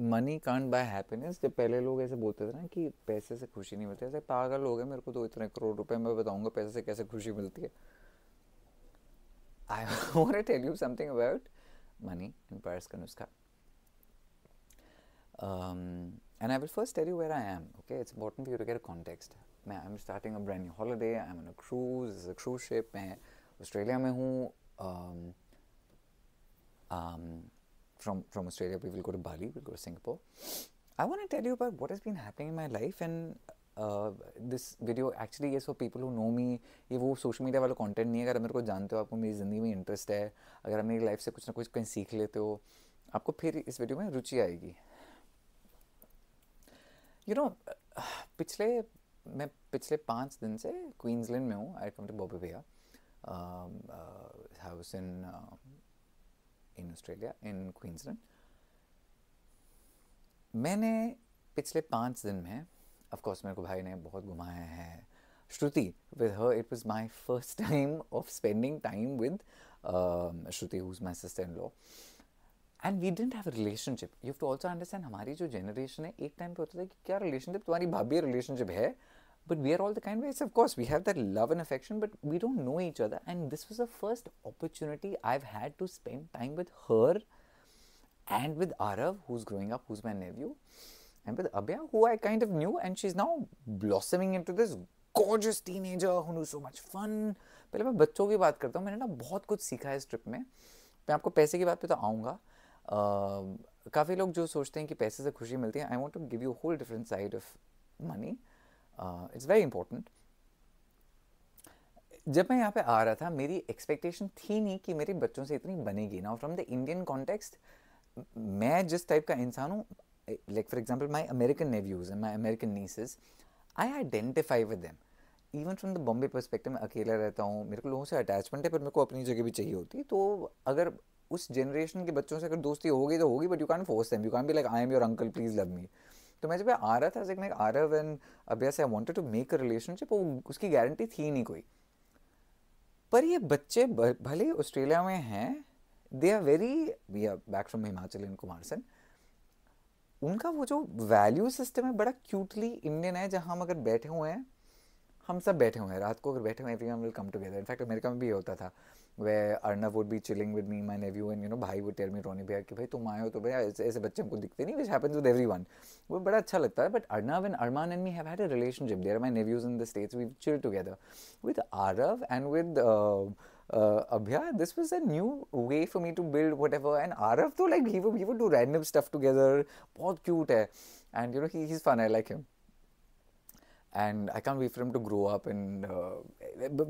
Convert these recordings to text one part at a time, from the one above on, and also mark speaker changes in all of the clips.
Speaker 1: Money can't buy happiness जब पहले लोग ऐसे बोलते थे ना कि पैसे से खुशी नहीं मिलती ऐसे पागल लोग हैं मेरे को तो इतने करोड़ रुपए मैं बताऊंगा पैसे से कैसे खुशी मिलती है I want tell you something about money and purse का नुस्खा and I will first tell you where I am okay it's important you to get मैं I am starting a brand new holiday I am cruise is a cruise ship मैं Australia में हूँ um, um, from from Australia, we will go to Bali, we'll go to Singapore. I want to tell you about what has been happening in my life and uh, this video actually is for people who know me. ये वो social media वाला content नहीं है अगर मेरे को जानते हो आपको मेरी ज़िंदगी में interest है अगर आप मेरी life से कुछ ना कुछ कहीं सीख लेते हो आपको फिर इस video में रुचि आएगी you know, पिछले मैं पिछले पाँच दिन से क्वींसलैंड में हूँ आई कम टू बॉबे भैया house in in Australia in Queensland मैंने पिछले पाँच दिन में ऑफकोर्स मेरे को भाई ने बहुत घुमाया है Shruti with her it was my first time of spending time with Shruti who is my sister in law and we didn't have relationship you to also understand हमारी जो जनरेशन है एक टाइम पे होता था कि क्या रिलेशनशिप तुम्हारी भाभी रिलेशनशिप है but we are all the kind ways of course we have that love and affection but we don't know each other and this was the first opportunity i've had to spend time with her and with arav who's growing up who's my nephew and with abhya who i kind of knew and she's now blossoming into this gorgeous teenager who knew so much fun पहले मैं बच्चों की बात करता हूँ मैंने ना बहुत कुछ सीखा है इस ट्रिप में मैं आपको पैसे की बात पे तो आऊँगा काफ़ी लोग जो सोचते हैं कि पैसे से खुशी मिलती है I want to give you whole different side of money it's very important जब मैं यहाँ पे आ रहा था मेरी एक्सपेक्टेशन थी नहीं कि मेरे बच्चों से इतनी बनेगी ना फ्रॉम द इंडियन कॉन्टेक्स्ट मैं जिस टाइप का इंसान हूँ like for example my American nephews and my American nieces I identify with them even from the Bombay perspective मैं अकेला रहता हूँ मेरे को लोगों से अटैचमेंट है पर मेरे को अपनी जगह भी चाहिए होती तो अगर उस जनरेशन के बच्चों से अगर दोस्ती होगी तो होगी but you can force them you can be like I am your uncle please love me तो मैं जब आ रहा था लाइक मैं आरव एंड अभ्या से I wanted to make a relationship उसकी गारंटी थी नहीं कोई पर ये बच्चे भले ऑस्ट्रेलिया में हैं they are very we are back from Himachal in Kumarsain उनका वो जो वैल्यू सिस्टम है बड़ा क्यूटली इंडियन है जहाँ हम अगर बैठे हुए हैं हम सब बैठे हुए हैं रात को अगर बैठे हुए every will come together in fact America में भी होता था we Arnav would be chilling with me my nephew and you know भाई वुड टेल मी रोनी भैया कि भाई तुम आए हो तो भैया ऐसे, ऐसे बच्चे हमको दिखते नहीं which happens with every one वो बड़ा अच्छा लगता है but Arnav and Armaan and me have had a relationship there my nephews in the States we chill together with Aarav and with uh, Abhya, this was a new way for me to build whatever. And Arav, though, like, he would, he would do random stuff together. Bahut cute hai. And, you know, he, he's fun. I like him. and I can't wait for him to grow up. And uh,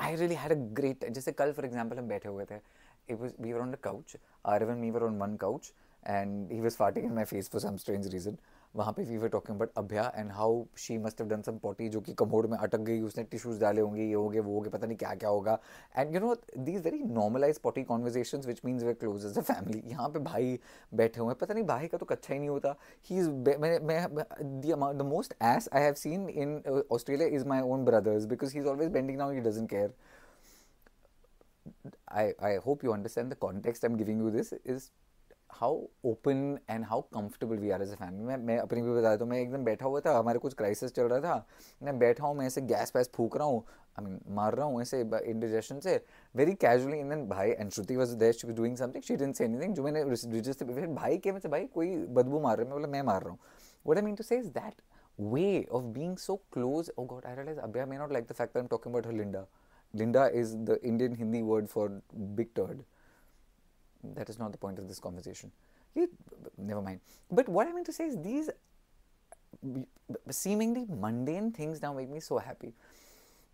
Speaker 1: I really had a great Just a call. for example, I'm better with it. It was we were on the couch. Arav and me were on one couch, and he was farting in my face for some strange reason. वहाँ पे we were talking but Abhya and how she must have done some potty जो कि commode में अटक गई उसने tissues डाले होंगे ये हो गए वो हो गए पता नहीं क्या क्या होगा and you know these very normalise potty conversation which means we close as a family यहाँ पे भाई बैठे हुए हैं पता नहीं भाई का तो कच्चा ही नहीं होता ही इज मैं the most ass I have seen in Australia is my own brothers because he is always bending now he doesn't care I hope you understand the the I am giving you this is how open and how comfortable we are as a family मैं मैं अपनी भी बताया तो मैं एकदम बैठा हुआ था हमारे कुछ क्राइसिस चल रहा था मैं बैठा हूँ मैं ऐसे गैस पैस फूक रहा हूँ आई मीन मार रहा हूँ ऐसे इंडिजेशन से वेरी कैजुअली इन देन भाई and Shruti was there she doing something she didn't say anything जो मैंने रिजिस्ट फिर भाई के मैं भाई कोई बदबू मार रहा है मैं बोला मैं मार रहा हूँ what I mean to say is that way of being so close oh God I I realize Abhya may not like the fact I am talking about her लिंडा लिंडा is the Indian Hindi word for big turd that is not the point of this conversation. You, never mind. But what I mean to say is these seemingly mundane things now make me so happy.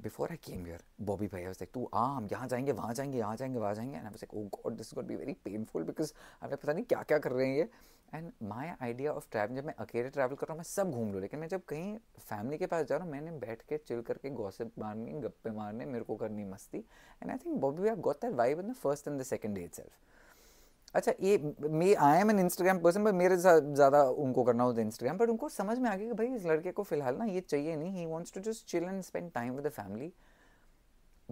Speaker 1: Before I came here, Bobby bhai, I was like, "Tu aam, yahan jayenge, wahan jayenge, yahan jayenge, wahan jayenge." and I was like, "Oh God, this is going to be very painful because I'm पता नहीं क्या क्या कर रहे हैं ये." And my idea of travel जब मैं अकेले ट्रैवल कर रहा हूँ मैं सब घूम लूँ लेकिन मैं जब कहीं फैमिली के पास जा रहा हूँ मैंने and के चिल करके गॉसिप And गप्पे मारने मेरे को करनी मस्ती and I think Bobby we have got that vibe in the first and the second अच्छा ये may I am an Instagram person पर मेरे साथ ज़्यादा उनको करना होता है इंस्टाग्राम बट उनको समझ में आ गया कि भाई इस लड़के को फिलहाल ना ये चाहिए नहीं he wants to just chill and spend time with the family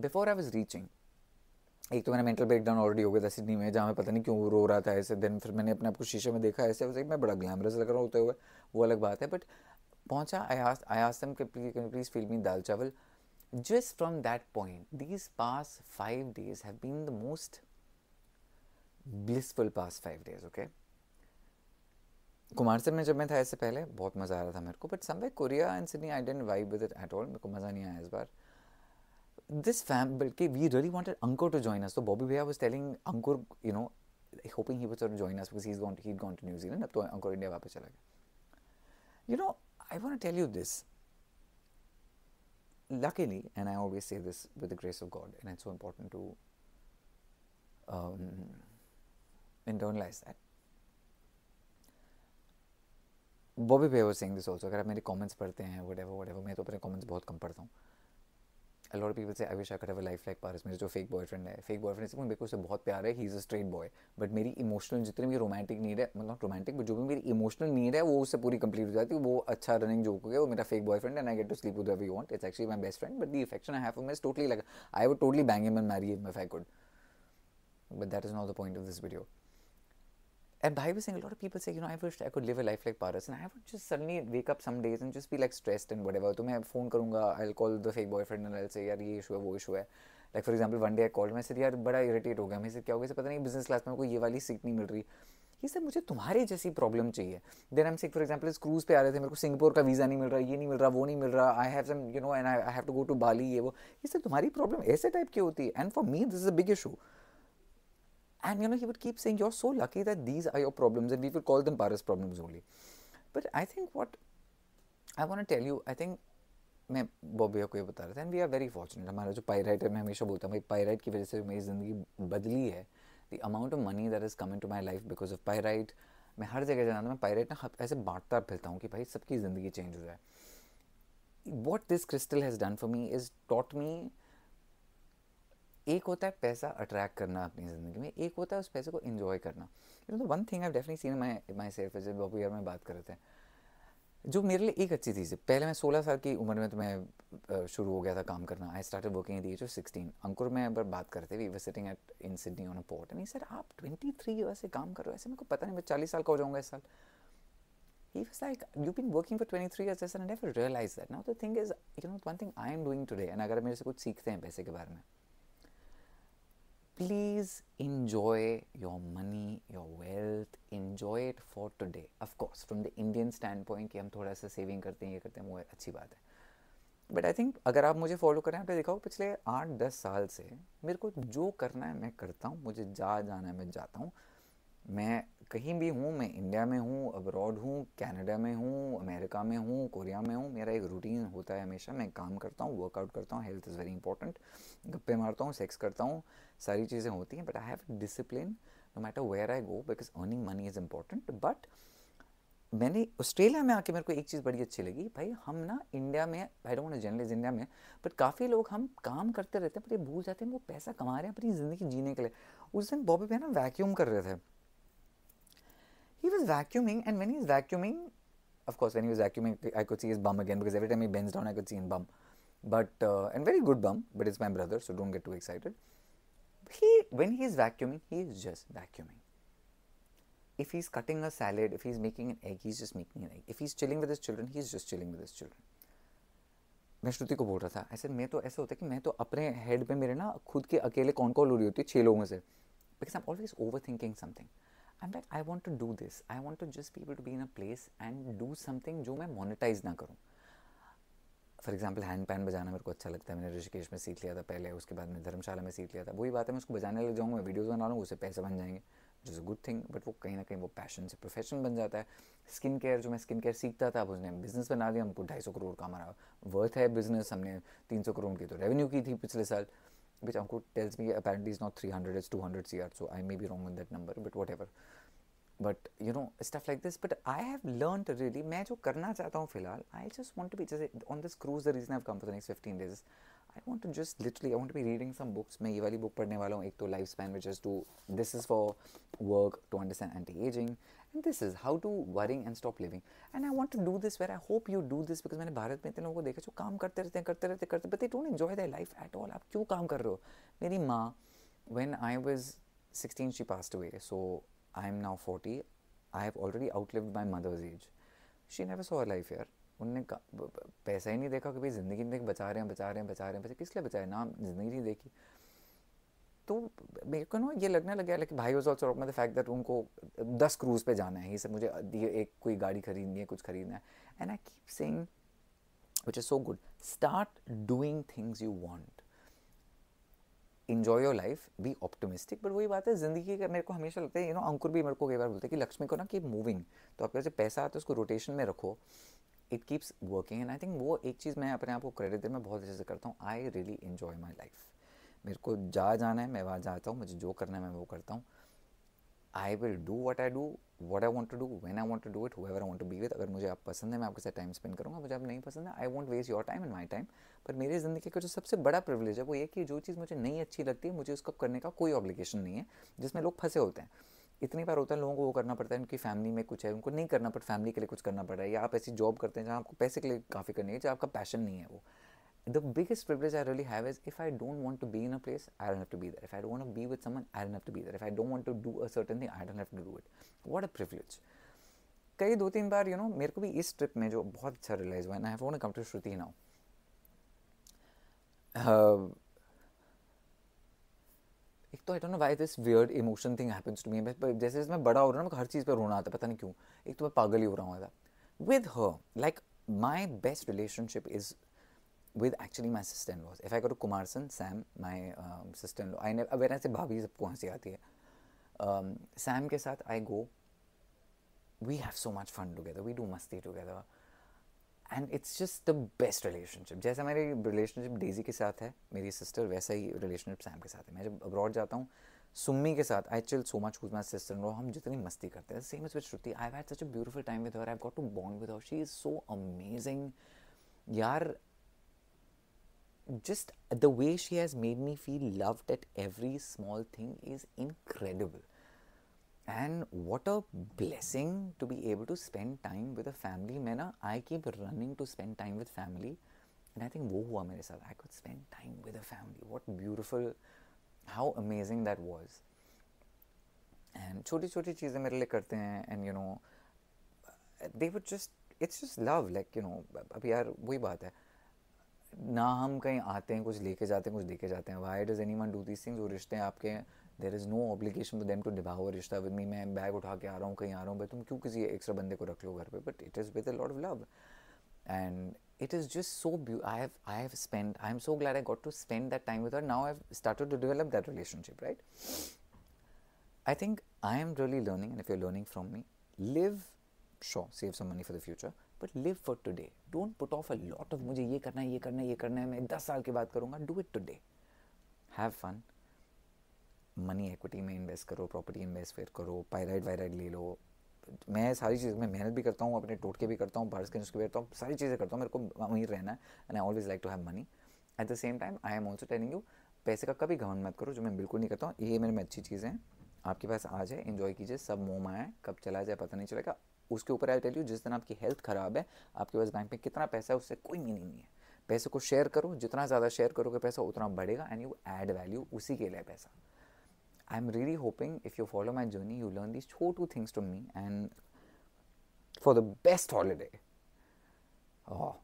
Speaker 1: before I was reaching एक तो मैंने मेंटल ब्रेकडाउन ऑलरेडी हो गया था सिडनी में जहाँ मैं पता नहीं क्यों रो रहा था ऐसे दिन फिर मैंने अपने आपको शीशे में देखा ऐसे वैसे मैं बड़ा ग्लैमरस लग रहा होते हुए वो अलग बात है बट पहुँचा आई आस आई दम please feel me dal chawal just from that point these past five days have been the most Blissful past five days, okay Kumarsain में जब मैं था इससे पहले बहुत मज़ा आ रहा था मेरे को but someway Korea and Sydney I didn't vibe with it at all मेरे को मज़ा नहीं this family, bल्कि we really wanted Ankur to join us. So Bobby Bhaiya was telling Ankur, you know, hoping he would join us because he's gone to, he'd gone to New Zealand. अब Ankur India वापस चला You know, I want to tell you this. Luckily, and I always say this with the grace of God, and it's so important to um, internalise that Bobby पे was saying this also अगर आप मेरे comments पढ़ते हैं whatever whatever मैं तो अपने comments बहुत कम पढ़ता हूँ अलॉट पीपल से I wish I cut life like Paras मेरे जो फेक बॉयफ्रेंड है फेक बॉयफ्रेंड से मेरे को उससे बहुत प्यार है he is a straight boy but मेरी इमोशनल जितनी भी रोमांटिक नीड है मतलब रोमांटिक बट जो भी मेरी इमोशनल नीड है वो उससे पूरी कंप्लीट हो जाती है वो अच्छा रनिंग जो हो गया वो मेरा fake boyfriend and I get to sleep with you want it's actually my best friend but the affection I have for totally like I would totally bang him marry if I could but that is not the point of this video And Bhai was saying a lot of people say, you know, I wish I could live a life like Paras. And I would just suddenly wake up some days and just be like stressed and whatever. So I phone karunga, I'll call the fake boyfriend and I'll say, यार ये issue है वो issue है. Like for example, one day I called him, I said, यार बड़ा irritate हो गया मैं क्या हो गया पता नहीं business class में मेरे को ये वाली सीट नहीं मिल रही. ये सर मुझे तुम्हारे जैसी प्रॉब्लम चाहिए देन हम सिक फॉर एग्जाम्पल इस क्रूज पे आ रहे थे मेरे को सिंगापुर का वीज़ा नहीं मिल रहा ये नहीं मिल रहा वो नहीं मिल रहा I have some you know and I have to go to Bali ये वो ये सर तुम्हारी प्रॉब्लम ऐसे टाइप की होती है and for me this is a big issue And you know, he would keep saying, You're so lucky that these are your problems, and we will call them Paris problems only. But I think what I want to tell you, I think मैं बॉबी भैया को ये बता रहा था and we are very fortunate हमारा जो pyrite है मैं हमेशा बोलता हूँ भाई पायराइट की वजह से मेरी ज़िंदगी बदली है the amount of money that is coming to my life because of pyrite मैं हर जगह जाना मैं पायराइट ना ऐसे बांटता फिरता हूँ कि भाई सबकी ज़िंदगी चेंज हो जाए what this crystal has done for me is taught me एक होता है पैसा अट्रैक्ट करना अपनी ज़िंदगी में एक होता है उस पैसे को इन्जॉय करना you know one thing I definite seen my myself जब बाबू यार में बात कर रहे थे जो मेरे लिए एक अच्छी चीज़ है पहले मैं 16 साल की उम्र में तो मैं शुरू हो गया था काम करना आई स्टार्ट वर्किंग दी जो सिक्सटीन अंकुर में अगर बात करते we were sitting at in Sydney on a port and sir आप ट्वेंटी थ्री ईयर से काम कर रहे हो ऐसे मेरे को पता नहीं मैं चालीस साल का हो जाऊँगा इस साल ही was like you been working for twenty three years and never realized that now the thing is you know one thing I am doing today and अगर मेरे से कुछ सीखते हैं पैसे के बारे में please enjoy your money your wealth enjoy it for today of course from the indian standpoint कि हम थोड़ा सा सेविंग करते हैं ये करते हैं वो अच्छी बात है बट आई थिंक अगर आप मुझे फॉलो करें तो देखा हो पिछले आठ दस साल से मेरे को जो करना है मैं करता हूँ मुझे जा जाना है मैं जाता हूँ मैं कहीं भी हूँ मैं इंडिया में हूँ अब्रॉड हूँ कनाडा में हूँ अमेरिका में हूँ कोरिया में हूँ मेरा एक रूटीन होता है हमेशा मैं काम करता हूँ वर्कआउट करता हूँ हेल्थ इज़ वेरी इंपॉर्टेंट गप्पे मारता हूँ सेक्स करता हूँ सारी चीज़ें होती हैं but I have discipline no matter where I go because earning money is important but मैंने ऑस्ट्रेलिया में आके मेरे को एक चीज़ बड़ी अच्छी लगी भाई हम ना इंडिया में आई डोंट जर्नलिज इंडिया में बट काफ़ी लोग हम काम करते रहते हैं पर ये भूल जाते हैं वो पैसा कमा रहे हैं अपनी ज़िंदगी जीने के लिए उस दिन बॉबी पे ना वैक्यूम कर रहे थे He was vacuuming, and when he's vacuuming, of course, when he was vacuuming, I could see his bum again because every time he bends down, I could see his bum. But uh, and very good bum, but it's my brother, so don't get too excited. He when he's vacuuming, he is just vacuuming. If he's cutting a salad, if he's making an egg, he's just making an egg. If he's chilling with his children, he's just chilling with his children. मैं श्रुति को बोल रहा था ऐसे मैं तो ऐसा होता है कि मैं तो अपने हेड पे मेरे ना खुद के अकेले कौन होती है छः लोगों से because I am always over thinking something I like, I want to do this. I want to just be able to be in a place and do something जो मैं मोनिटाइज ना करूँ फॉर एग्जाम्पल हैंड पैन बजाना मेरे को अच्छा लगता है मैंने ऋषिकेश में सीख लिया था पहले उसके बाद मैं धर्मशाला में सीख लिया था वही बात है मैं उसको बजाने लग जाऊँगा मैं वीडियोज़ बना लूँगा उससे पैसे बन जाएंगे जो is a good thing but वो कहीं ना कहीं वो पैशन से प्रोफेशन बन जाता है स्किन केयर जो मैं स्किन केयर सीखता था अब उसने बिजनेस बना दिया हमको ढाई सौ करोड़ का हमारा वर्थ है बिजनेस हमने तीन सौ करोड़ की तो रेवेन्यू की थी पिछले साल which Ankur tells me apparently is not 300, it's 200 CR. So I may be wrong on that number, but whatever. But you know, stuff like this. But I have learned really, I just want to be just on this cruise. The reason I've come for the next 15 days I want to just literally I want be reading some books मैं ये वाली book पढ़ने वाला हूँ एक तो life span which is to this is for work to understand anti ageing and this is how to worrying and stop living and I want to do this where I hope you do this because मैंने भारत में इतने लोगों को देखा जो काम करते रहते हैं करते रहते करते but don't enjoy the life at all आप क्यों काम कर रहे हो मेरी माँ when I was sixteen she passed away so I am now forty I have already outlive my mother's age she never saw a life यार उनने पैसा ही नहीं देखा कि भाई ज़िंदगी में बचा रहे हैं बचा रहे हैं बचा रहे हैं बचा किस लिए बचाए ना ज़िंदगी नहीं देखी तो मेरे को ना ये लगने लग गया लेकिन भाई was also the fact that उनको दस क्रूज पे जाना है ये सब मुझे ये एक कोई गाड़ी खरीदनी है कुछ खरीदना है and I keep saying which is so good start doing things you want enjoy your life be optimistic but वही बात है ज़िंदगी का मेरे को हमेशा लगता है यू नो अंकुर भी मेरे को कई बार बोलते हैं कि लक्ष्मी को ना कि मूविंग तो आपके पास पैसा आता है उसको रोटेशन में रखो it keeps working and I think वो एक चीज़ मैं अपने आप को क्रेडिट दे मैं बहुत अच्छे से करता हूँ I really enjoy my life मेरे को जा जाना है मैं वहाँ जाता हूँ मुझे जो करना है मैं वो करता हूँ I will do what I do what I want to do when I want to do it however I want to be with अगर मुझे आप पसंद है मैं आपके साथ टाइम स्पेंड करूँगा मुझे आप नहीं पसंद है I want waste your time and my time पर मेरी ज़िंदगी का जो सबसे बड़ा प्रिवलेज है वो ये कि जो चीज़ मुझे नहीं अच्छी लगती है मुझे उसको करने का कोई ऑब्लिगेशन नहीं है जिसमें लोग फंसे होते हैं इतनी बार होता है लोगों को वो करना पड़ता है उनकी फैमिली में कुछ है उनको नहीं करना पड़ता फैमिली के लिए कुछ करना पड़ रहा है या आप ऐसी जॉब करते हैं जहाँ आपको पैसे के लिए काफ़ी करनी है जो आपका पैशन नहीं है वो the biggest privilege I really have is if I don't want to be in a place I dot have to be there if I don't be with someone I dot have to be there if I don't want to do a certain thing I dot have to do it what a privilege कई दो तीन बार you know मेरे को भी इस trip में जो बहुत अच्छा रिलाइज हुआ है I have own come to Shruti now एक तो आई डोट know why this weird emotion thing happens to me but जैसे जैसे मैं बड़ा हो रहा हूँ ना हर चीज़ पर रोना आता पता नहीं क्यों एक तो मैं पागल ही हो रहा हूँ ऐसा with her like my best relationship is with actually my sister laws if I करू Kumar son Sam my sister law I aware ऐसे भाभी सबको हंसी आती है सैम um, के साथ I go we have so much fun together we do मस्ती together and it's just the best relationship जैसे मेरी रिलेशनशिप डेजी के साथ है मेरी सिस्टर वैसा ही रिलेशनशिप सैम के साथ है मैं जब अब्रॉड जाता हूँ सुम्मी के साथ I chill so much my sister no हम जितनी मस्ती करते हैं same is with Shruti I had such a beautiful time with her I got to bond with her she is so amazing यार just the way she has made me feel love at every small thing is incredible And what a blessing to be able to spend time with a family. Mena, I keep running to spend time with family. And I think, wo hua mere saath. I could spend time with a family. What beautiful, how amazing that was. And छोटी छोटी चीज़ें मेरे लिए करते हैं and you know, they would just, it's just love. Like, you know, अब यार वही बात है ना हम कहीं आते हैं कुछ लेके जाते हैं कुछ देके जाते हैं why does anyone do these things वो रिश्ते आपके there is no obligation to them to निभा रिश्ता विद मी मैं बैग उठा के आ रहा हूँ कहीं आ रहा हूँ भाई तुम क्यों किसी एक्स्ट्रा बंदे को रख लो घर पर but it is with a of love and it is just so ब्यू I have I have spend I am so glad I got to spend that time with now I start to develop that relationship right I think I am really learning and if you learning from me live show save some money for the future but live for today don't put off a lot of मुझे ये करना है ये करना है ये करना है मैं दस साल की बात करूँगा do it today have fun money equity में इन्वेस्ट करो प्रॉपर्टी इन्वेस्ट फिर करो पायराइड वायराइड ले लो मैं सारी चीज़ में मेहनत भी करता हूँ अपने टोटके भी करता हूँ बाहर के भी करता हूँ सारी चीज़ें करता हूँ मेरे को वहीं रहना है and I always like to have money at the same time I am also telling you पैसे का कभी घमन मत करो जो मैं बिल्कुल नहीं करता हूँ ये मेरे में अच्छी चीज़ें हैं आपके पास आ जाए इन्जॉय कीजिए सब मोम आए कब चला जाए पता नहीं चलेगा उसके ऊपर आई टेल यू जिस दिन आपकी हेल्थ ख़राब है आपके पास बैंक में कितना पैसा है उससे कोई मीनिंग नहीं है पैसे को शेयर करो जितना ज़्यादा शेयर करोगे पैसा उतना बढ़ेगा एंड यू एड वैल्यू उसी के लिए पैसा I'm really hoping if you follow my journey, you learn these two things from me and for the best holiday. Oh,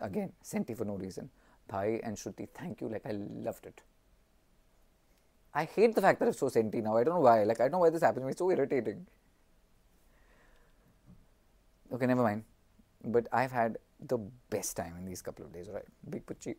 Speaker 1: again, Senti for no reason. Bhai and Shruti, thank you. Like, I loved it. I hate the fact that it's so senti now. I don't know why. Like, I don't know why this happens. It's so irritating. Okay, never mind. But I've had the best time in these couple of days, alright? Big Puchi.